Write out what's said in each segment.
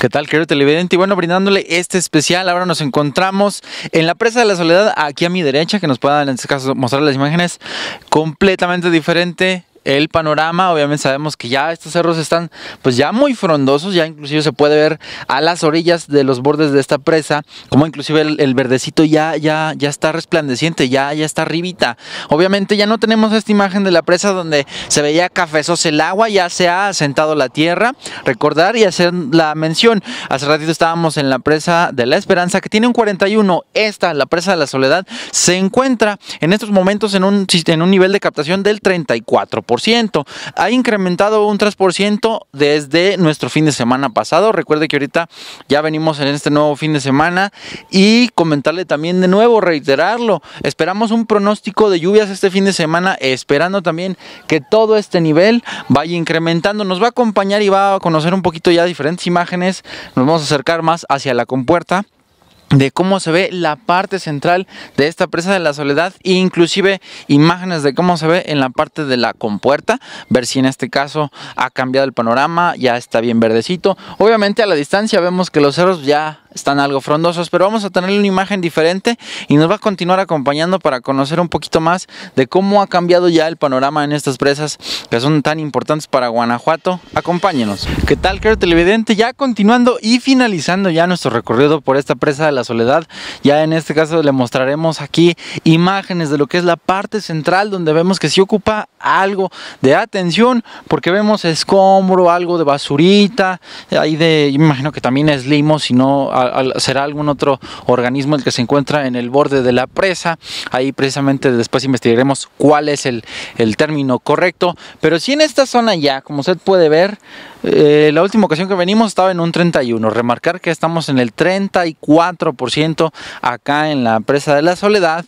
¿Qué tal, querido televidente? Y bueno, brindándole este especial, ahora nos encontramos en la Presa de la Soledad, aquí a mi derecha, que nos puedan en este caso mostrar las imágenes completamente diferente el panorama, obviamente sabemos que ya estos cerros están pues ya muy frondosos, ya inclusive se puede ver a las orillas de los bordes de esta presa, como inclusive el, verdecito ya, ya, ya está resplandeciente, ya, ya está arribita. Obviamente ya no tenemos esta imagen de la presa donde se veía cafezosa el agua, ya se ha asentado la tierra, recordar y hacer la mención, hace ratito estábamos en la presa de la Esperanza que tiene un 41, esta, la presa de la Soledad, se encuentra en estos momentos en un, en un nivel de captación del 34 ha incrementado un 3% desde nuestro fin de semana pasado. Recuerde que ahorita ya venimos en este nuevo fin de semana y comentarle también de nuevo, reiterarlo. Esperamos un pronóstico de lluvias este fin de semana, esperando también que todo este nivel vaya incrementando. Nos va a acompañar y va a conocer un poquito ya diferentes imágenes. Nos vamos a acercar más hacia la compuerta de cómo se ve la parte central de esta presa de la soledad e inclusive imágenes de cómo se ve en la parte de la compuerta ver si en este caso ha cambiado el panorama ya está bien verdecito obviamente a la distancia vemos que los cerros ya están algo frondosos, pero vamos a tener una imagen diferente y nos va a continuar acompañando para conocer un poquito más de cómo ha cambiado ya el panorama en estas presas que son tan importantes para Guanajuato. Acompáñenos. ¿Qué tal, querido televidente? Ya continuando y finalizando ya nuestro recorrido por esta presa de la Soledad, ya en este caso le mostraremos aquí imágenes de lo que es la parte central donde vemos que se ocupa algo de atención porque vemos escombro, algo de basurita, ahí de, imagino que también es limo, si no será algún otro organismo el que se encuentra en el borde de la presa, ahí precisamente después investigaremos cuál es el, término correcto, pero si en esta zona ya, como usted puede ver, eh, la última ocasión que venimos estaba en un 31, remarcar que estamos en el 34% acá en la presa de la soledad,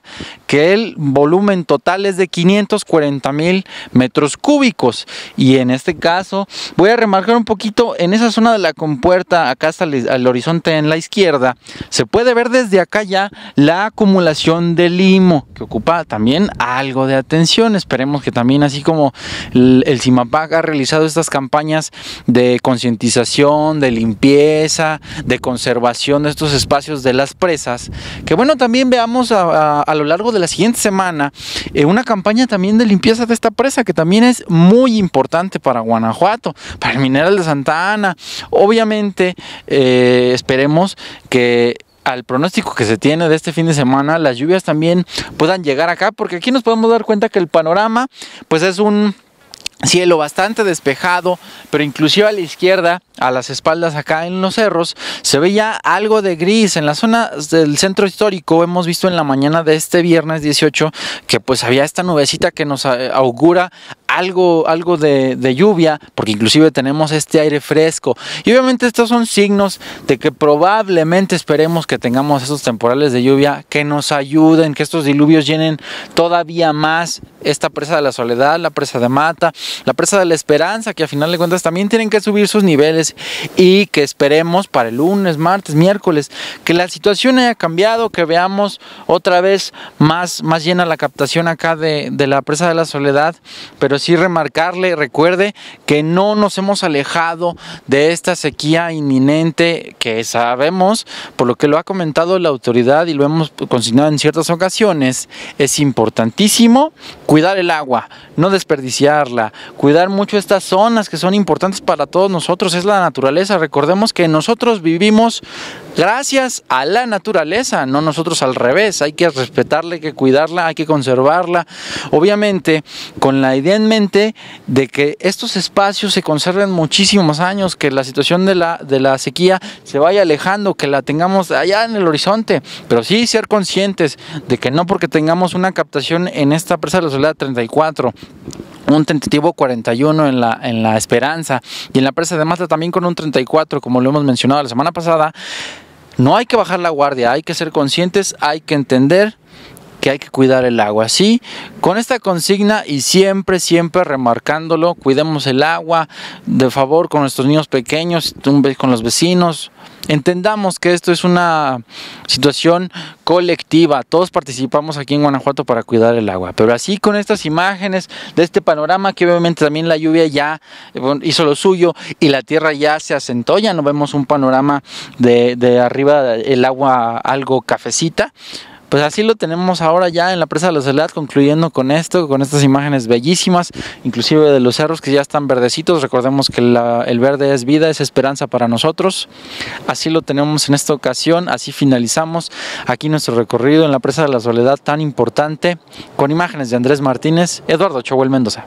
que el volumen total es de 540 mil metros cúbicos. Y en este caso voy a remarcar un poquito en esa zona de la compuerta, acá hasta el, horizonte en la izquierda, se puede ver desde acá ya la acumulación de limo, que ocupa también algo de atención. Esperemos que también así como el, CIMAPAC ha realizado estas campañas de concientización, de limpieza, de conservación de estos espacios de las presas, que bueno, también veamos a, lo largo de la siguiente semana eh, una campaña también de limpieza de esta que también es muy importante para Guanajuato, para el mineral de Santa Ana. Obviamente eh, esperemos que al pronóstico que se tiene de este fin de semana, las lluvias también puedan llegar acá, porque aquí nos podemos dar cuenta que el panorama pues es un cielo bastante despejado, pero inclusive a la izquierda a las espaldas acá en los cerros, se ve ya algo de gris. En la zona del centro histórico hemos visto en la mañana de este viernes 18 que pues había esta nubecita que nos eh, augura algo, algo de, de, lluvia, porque inclusive tenemos este aire fresco. Y obviamente estos son signos de que probablemente esperemos que tengamos esos temporales de lluvia que nos ayuden, que estos diluvios llenen todavía más esta presa de la soledad, la presa de mata, la presa de la esperanza, que a final de cuentas también tienen que subir sus niveles y que esperemos para el lunes, martes, miércoles que la situación haya cambiado, que veamos otra vez más, más llena la captación acá de, de la presa de la soledad, pero sí remarcarle, recuerde que no nos hemos alejado de esta sequía inminente que sabemos, por lo que lo ha comentado la autoridad y lo hemos consignado en ciertas ocasiones, es importantísimo cuidar el agua, no desperdiciarla, cuidar mucho estas zonas que son importantes para todos nosotros, es la naturaleza. Recordemos que nosotros vivimos gracias a la naturaleza, no nosotros al revés. Hay que respetarla, hay que cuidarla, hay que conservarla. Obviamente, con la idea en mente de que estos espacios se conserven muchísimos años, que la situación de la, de la sequía se vaya alejando, que la tengamos allá en el horizonte. Pero sí ser conscientes de que no porque tengamos una captación en esta presa de la soledad 34 un tentativo 41 en la, en la Esperanza y en la presa de Mazda también con un 34, como lo hemos mencionado la semana pasada. No hay que bajar la guardia, hay que ser conscientes, hay que entender que hay que cuidar el agua. Así, con esta consigna y siempre, siempre remarcándolo, cuidemos el agua, de favor con nuestros niños pequeños, con los vecinos. Entendamos que esto es una situación colectiva, todos participamos aquí en Guanajuato para cuidar el agua, pero así con estas imágenes de este panorama que obviamente también la lluvia ya eh, hizo lo suyo y la tierra ya se asentó, ya no vemos un panorama de, de arriba el agua algo cafecita, pues así lo tenemos ahora ya en la presa de la soledad, concluyendo con esto, con estas imágenes bellísimas, inclusive de los cerros que ya están verdecitos, recordemos que el verde es vida, es esperanza para nosotros, así lo tenemos en esta ocasión, así finalizamos aquí nuestro recorrido en la presa de la soledad tan importante, con imágenes de Andrés Martínez, Eduardo Chohuel Mendoza.